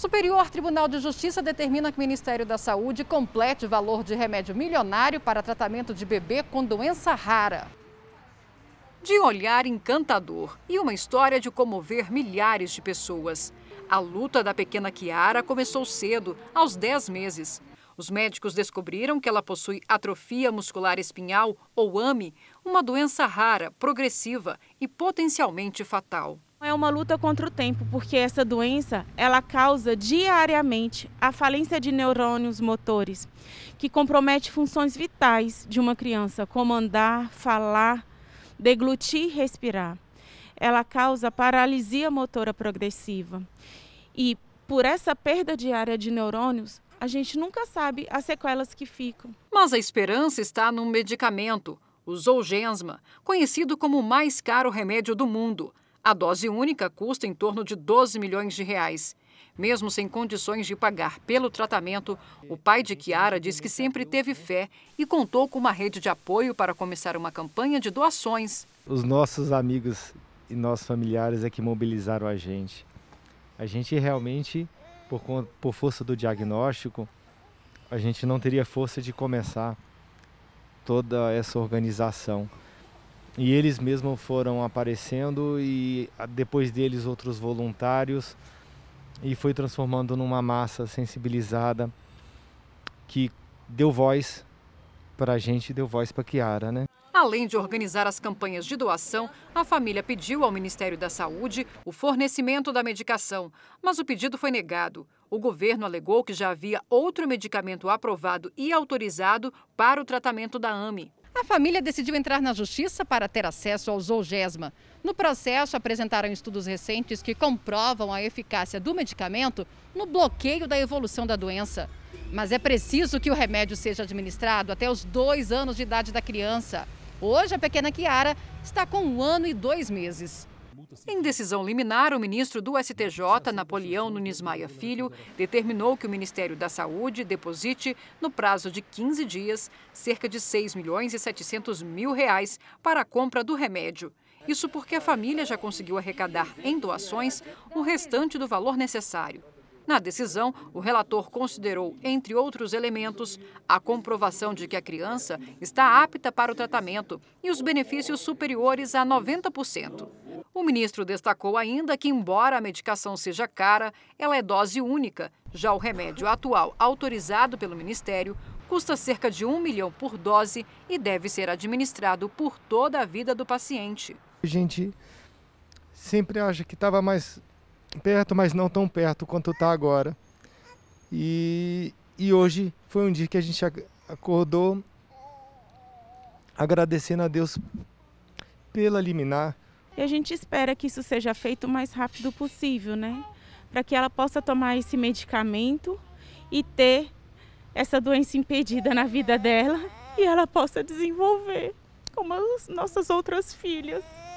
Superior Tribunal de Justiça determina que o Ministério da Saúde complete valor de remédio milionário para tratamento de bebê com doença rara. De um olhar encantador e uma história de comover milhares de pessoas. A luta da pequena Kiara começou cedo, aos 10 meses. Os médicos descobriram que ela possui atrofia muscular espinhal, ou AME, uma doença rara, progressiva e potencialmente fatal. É uma luta contra o tempo, porque essa doença, ela causa diariamente a falência de neurônios motores, que compromete funções vitais de uma criança, como andar, falar, deglutir, respirar. Ela causa paralisia motora progressiva. E por essa perda diária de neurônios, a gente nunca sabe as sequelas que ficam. Mas a esperança está num medicamento, o Zolgensma, conhecido como o mais caro remédio do mundo. A dose única custa em torno de 12 milhões de reais. Mesmo sem condições de pagar pelo tratamento, o pai de Kiara diz que sempre teve fé e contou com uma rede de apoio para começar uma campanha de doações. Os nossos amigos e nossos familiares é que mobilizaram a gente. A gente realmente, por, por força do diagnóstico, a gente não teria força de começar toda essa organização. E eles mesmos foram aparecendo e depois deles outros voluntários e foi transformando numa massa sensibilizada que deu voz para a gente, deu voz para Kiara, né? Além de organizar as campanhas de doação, a família pediu ao Ministério da Saúde o fornecimento da medicação, mas o pedido foi negado. O governo alegou que já havia outro medicamento aprovado e autorizado para o tratamento da AMI. A família decidiu entrar na justiça para ter acesso ao Zolgesma. No processo, apresentaram estudos recentes que comprovam a eficácia do medicamento no bloqueio da evolução da doença. Mas é preciso que o remédio seja administrado até os dois anos de idade da criança. Hoje, a pequena Kiara está com um ano e dois meses. Assim, em decisão liminar, o ministro do STJ, assim, Napoleão assim, Nunes Maia Filho, determinou que o Ministério da Saúde deposite, no prazo de 15 dias, cerca de 6 milhões e 700 mil reais para a compra do remédio. Isso porque a família já conseguiu arrecadar em doações o restante do valor necessário. Na decisão, o relator considerou, entre outros elementos, a comprovação de que a criança está apta para o tratamento e os benefícios superiores a 90%. O ministro destacou ainda que, embora a medicação seja cara, ela é dose única. Já o remédio atual, autorizado pelo Ministério, custa cerca de um milhão por dose e deve ser administrado por toda a vida do paciente. A gente sempre acha que estava mais perto, mas não tão perto quanto está agora. E, e hoje foi um dia que a gente acordou agradecendo a Deus pela liminar, e a gente espera que isso seja feito o mais rápido possível, né? Para que ela possa tomar esse medicamento e ter essa doença impedida na vida dela e ela possa desenvolver como as nossas outras filhas.